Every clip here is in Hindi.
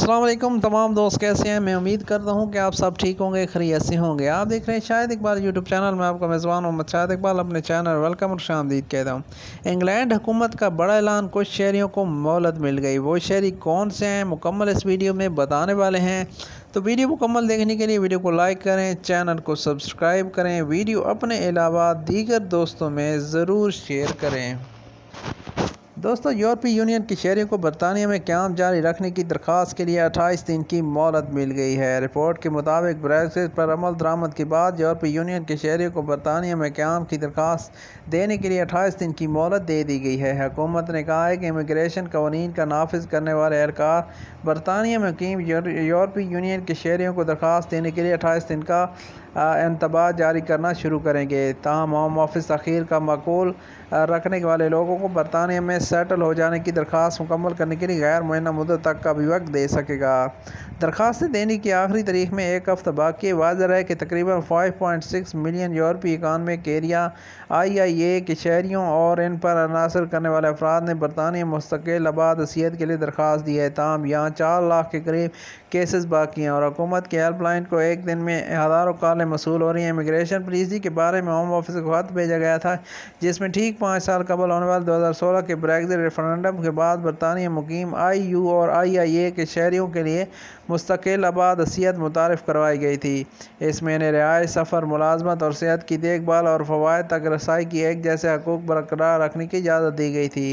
असलम तमाम दोस्त कैसे हैं मैं उम्मीद करता हूं कि आप सब ठीक होंगे खरी ऐसे होंगे आप देख रहे हैं शायद इकबाल यूट्यूब चैनल में आपका मेज़बान मोहम्मद शायद इकबाल अपने चैनल वेलकम और शामदीद कहता हूं इंग्लैंड हुकूमत का बड़ा ऐलान कुछ शहरीों को मोहलत मिल गई वो शहरी कौन से हैं मुकम्मल इस वीडियो में बताने वाले हैं तो वीडियो मुकम्मल देखने के लिए वीडियो को लाइक करें चैनल को सब्सक्राइब करें वीडियो अपने अलावा दीगर दोस्तों में ज़रूर शेयर करें दोस्तों यूरोपीय यूनियन के शहरियों को बरतानिया में क्याम जारी रखने की दरख्वास्त के लिए अट्ठाईस दिन की मोहलत मिल गई है रिपोर्ट के मुताबिक ब्रेक्सिट पर अमल दरामद के बाद यूरोपीय यूनियन के शहरियों को बरतानिया में क्याम की दरख्वास्त देने के लिए अट्ठाईस दिन की मोहलत दे दी गई है हुकूमत ने कहा है कि इमिग्रेशन कवानीन का नाफिज करने वाले एहलकार बरतानिया में यूरोपीय यूनियन के शहरियों को दरख्वास्त देने के लिए अट्ठाईस दिन का इंतबा जारी करना शुरू करेंगे तहम होम ऑफिस तखीर का मकूल रखने वाले लोगों को बरतानिया में सेटल हो जाने की दरख्वास मुकम्मल करने के लिए गैर मुना मदद तक का भी वक्त दे सकेगा दरख्वास्तें देने की आखिरी तारीख में एक हफ्ता बाकी वाज है कि तकरीबन 5.6 मिलियन यूरोपीय इकानमिक एरिया आई आई ए के शहरीों और इन पर अनासर करने वाले अफराद ने बरतानिया मुस्तकिल आबाद हसीियत के लिए दरख्वास्त दी है तमाम यहाँ चार लाख के करीब केसेस बाकी हैं और हुकूमत के हेल्पलाइन को एक दिन में हज़ारों कॉल मिसालें मसूल हो रही हैं इमिग्रेशन पॉलिसी के बारे में होम ऑफिस को खत भेजा गया था जिसमें ठीक पाँच साल कबल होने वाले दो हज़ार सोलह के ब्रेग्जिट रेफरेंडम के बाद बरतानिया मुकीम आई यू और आई आई ए के शहरीों के लिए मुस्तकिल आबाद हसीियत मुतारफ़ करवाई गई थी इसमें इन्हें रिहाइश सफ़र मुलाजमत और सेहत की देखभाल और फवाद तक रसाई की एक जैसे हकूक बरकरार रखने की इजाज़त दी गई थी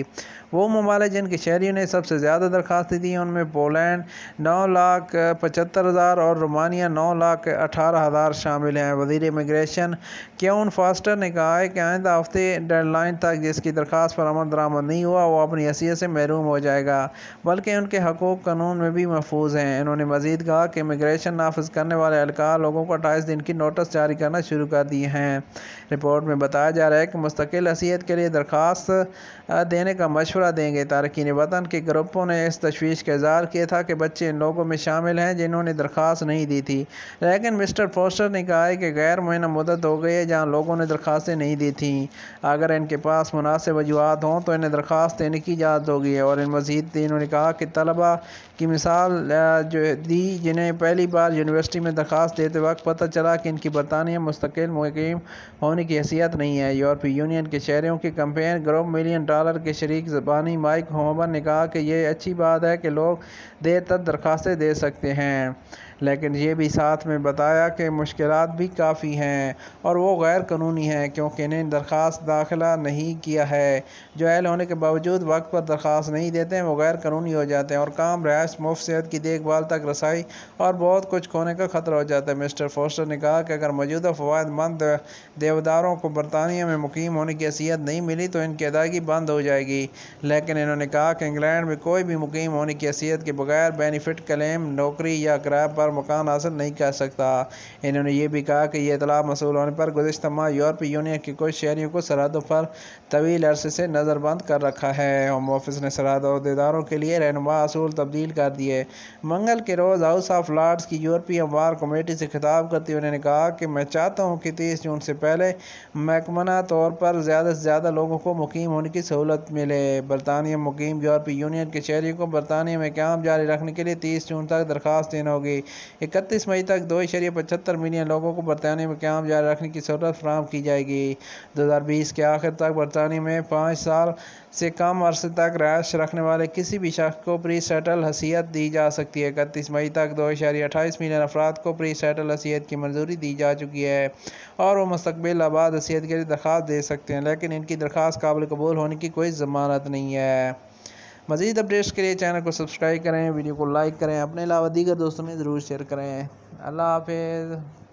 वो ममालिक जिनके शहरीों ने सबसे ज़्यादा दरखास्तें दी उनमें पोलैंड नौ लाख पचहत्तर हज़ार और रोमानिया नौ लाख अठारह हज़ार शामिल शामिल हैं वजीर इमिग्रेशन क्यून फास्टर ने कहा है कि आइंदा हफ्ते डेडलाइन तक जिसकी दरख्वास्त पर अमल दरामद नहीं हुआ वो अपनी हैसियत से महरूम हो जाएगा बल्कि उनके हकूक कानून में भी महफूज हैं इन्होंने मजीद कहा कि इमिग्रेशन नाफज करने वाले एहलकार लोगों को अट्ठाईस दिन की नोटिस जारी करना शुरू कर दिए हैं रिपोर्ट में बताया जा रहा है कि मुस्तकिल हैसियत के लिए दरख्वास्त देने का मशवरा देंगे तारकिन वतन के ग्रुपों ने इस तशवीश का इजहार किया था कि बच्चे इन लोगों में शामिल हैं जिन्होंने दरख्वास्त नहीं दी थी लेकिन मिस्टर फोस्टर ने कहा है कि गैर मुहैया मदद हो गई है जहां लोगों ने दरखास्तें नहीं दी थी अगर इनके पास मुनासिब वजूहत हों तो इन्हें दरख्वास्त देने की इजाज़त होगी और इन मजीद इन्होंने कहा कि तलबा की मिसाल जो दी जिन्हें पहली बार यूनिवर्सिटी में दरख्वास्त देते वक्त पता चला कि इनकी बरतानिया मुस्तकिल मुकम होने की हैसियत नहीं है यूरोपीय यूनियन के शहरों के कंपेन ग्रुप मिलियन डॉलर के शरीक जबानी माइक होमर ने कहा कि यह अच्छी बात है कि लोग देर तक दरखास्तें दे सकते हैं लेकिन ये भी साथ में बताया कि मुश्किल भी काफ़ी हैं और वो गैर कानूनी हैं क्योंकि इन्हें दरख्वास्त दाखिला नहीं किया है जो अहल होने के बावजूद वक्त पर दरख्वास्त नहीं देते हैं वो गैर कानूनी हो जाते हैं और काम रहायश मुफ्त सेहत की देखभाल तक रसाई और बहुत कुछ खोने का खतरा हो जाता है मिस्टर फोस्टर ने कहा कि अगर मौजूदा मंद देवदारों को बरतानिया में मुकीम होने की हैसियत नहीं मिली तो इनकी अदायगी बंद हो जाएगी लेकिन इन्होंने कहा कि इंग्लैंड में कोई भी मुकीम होने की हैसियत के बगैर बेनिफिट क्लेम नौकरी या किराए पर और मकान हासिल नहीं कर सकता इन्होंने ये भी कहा कि यह इतला मसूल होने पर गुजशत माह यूरोपीय यूनियन के कुछ शहरीों को सरहदों पर तवील अरसे से नज़रबंद कर रखा है होम ऑफिस ने अहदेदारों के लिए रहनमा असूल तब्दील कर दिए मंगल के रोज़ हाउस ऑफ लॉर्ड्स की यूरोपीय वार कमेटी से खिताब करते हुए उन्होंने कहा कि मैं चाहता हूँ कि तीस जून से पहले महकमाना तौर पर ज़्यादा से ज़्यादा लोगों को मुकीम होने की सहूलत मिले बरतानिया मुकीम यूरोपीय यूनियन के शहरी को बरतानिया में क्या जारी रखने के लिए तीस जून तक दरख्वास्त देना होगी इकतीस मई तक दो इशरिया पचहत्तर मिलियन लोगों को बरतानिया में क्याम जारी रखने की सहूलत फ्राहम की जाएगी दो हज़ार बीस के आखिर तक बरतानिया में पाँच साल से कम अरसे तक रहायश रखने वाले किसी भी शख्स को प्री सेटल हसीयत दी जा सकती है इकतीस मई तक दो इशारी अट्ठाईस मिलियन अफराद को प्री सेटल हसीयत की मंजूरी दी जा चुकी है और वो मुस्तबिल आबाद हसीयत के लिए दरख्वास्त दे सकते हैं लेकिन इनकी दरख्वास्त काबिल कबूल होने की कोई ज़मानत नहीं है मज़ीद अपडेट्स के लिए चैनल को सब्सक्राइब करें वीडियो को लाइक करें अपने अलावा दीगर दोस्तों में ज़रूर शेयर करें अल्लाह हाफिज़